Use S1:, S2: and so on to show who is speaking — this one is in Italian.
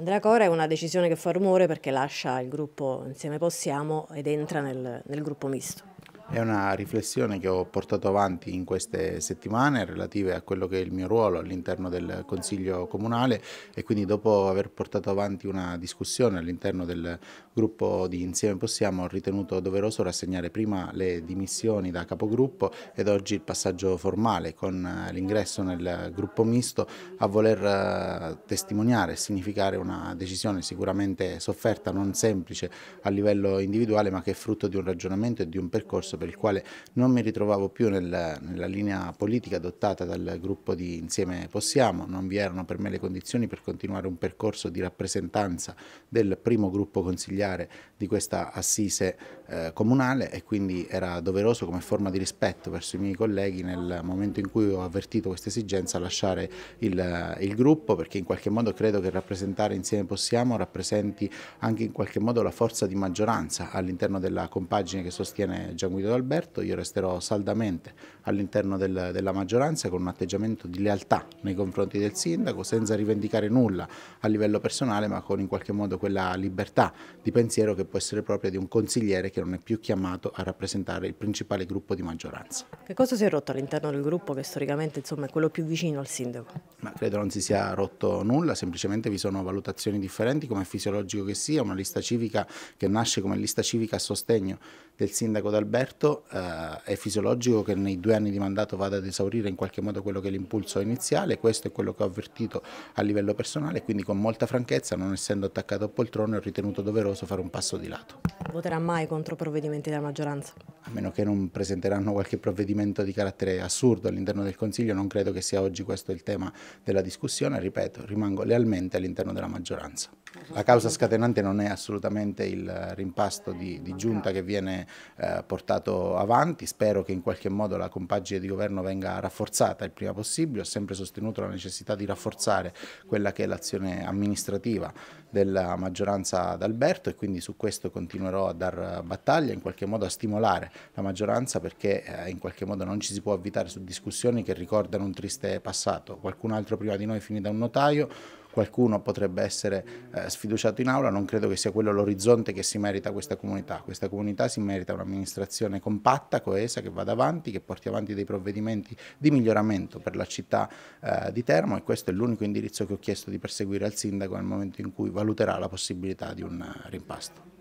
S1: Andrea Cora è una decisione che fa rumore perché lascia il gruppo Insieme Possiamo ed entra nel, nel gruppo misto.
S2: È una riflessione che ho portato avanti in queste settimane relative a quello che è il mio ruolo all'interno del Consiglio Comunale e quindi dopo aver portato avanti una discussione all'interno del gruppo di Insieme Possiamo ho ritenuto doveroso rassegnare prima le dimissioni da capogruppo ed oggi il passaggio formale con l'ingresso nel gruppo misto a voler eh, testimoniare e significare una decisione sicuramente sofferta, non semplice a livello individuale ma che è frutto di un ragionamento e di un percorso per il quale non mi ritrovavo più nel, nella linea politica adottata dal gruppo di Insieme Possiamo, non vi erano per me le condizioni per continuare un percorso di rappresentanza del primo gruppo consigliare di questa assise eh, comunale e quindi era doveroso come forma di rispetto verso i miei colleghi nel momento in cui ho avvertito questa esigenza lasciare il, eh, il gruppo perché in qualche modo credo che rappresentare Insieme Possiamo rappresenti anche in qualche modo la forza di maggioranza all'interno della compagine che sostiene Gian Guido Guido Alberto, io resterò saldamente all'interno del, della maggioranza con un atteggiamento di lealtà nei confronti del sindaco, senza rivendicare nulla a livello personale, ma con in qualche modo quella libertà di pensiero che può essere propria di un consigliere che non è più chiamato a rappresentare il principale gruppo di maggioranza.
S1: Che cosa si è rotto all'interno del gruppo che storicamente insomma, è quello più vicino al sindaco?
S2: Ma credo non si sia rotto nulla, semplicemente vi sono valutazioni differenti come è fisiologico che sia, una lista civica che nasce come lista civica a sostegno del sindaco d'Alberto certo eh, è fisiologico che nei due anni di mandato vada ad esaurire in qualche modo quello che è l'impulso iniziale, questo è quello che ho avvertito a livello personale, quindi con molta franchezza, non essendo attaccato a poltrone, ho ritenuto doveroso fare un passo di lato.
S1: Voterà mai contro provvedimenti della maggioranza?
S2: A meno che non presenteranno qualche provvedimento di carattere assurdo all'interno del Consiglio, non credo che sia oggi questo il tema della discussione, ripeto, rimango lealmente all'interno della maggioranza. La causa scatenante non è assolutamente il rimpasto di, di giunta che viene eh, portato portato avanti, spero che in qualche modo la compagine di governo venga rafforzata il prima possibile, ho sempre sostenuto la necessità di rafforzare quella che è l'azione amministrativa della maggioranza d'Alberto e quindi su questo continuerò a dar battaglia, in qualche modo a stimolare la maggioranza perché eh, in qualche modo non ci si può avvitare su discussioni che ricordano un triste passato. Qualcun altro prima di noi finì da un notaio, qualcuno potrebbe essere eh, sfiduciato in aula, non credo che sia quello l'orizzonte che si merita questa comunità. Questa comunità si merita un'amministrazione compatta, coesa, che vada avanti, che porti avanti dei provvedimenti di miglioramento per la città eh, di Termo e questo è l'unico indirizzo che ho chiesto di perseguire al sindaco nel momento in cui valuterà la possibilità di un eh, rimpasto.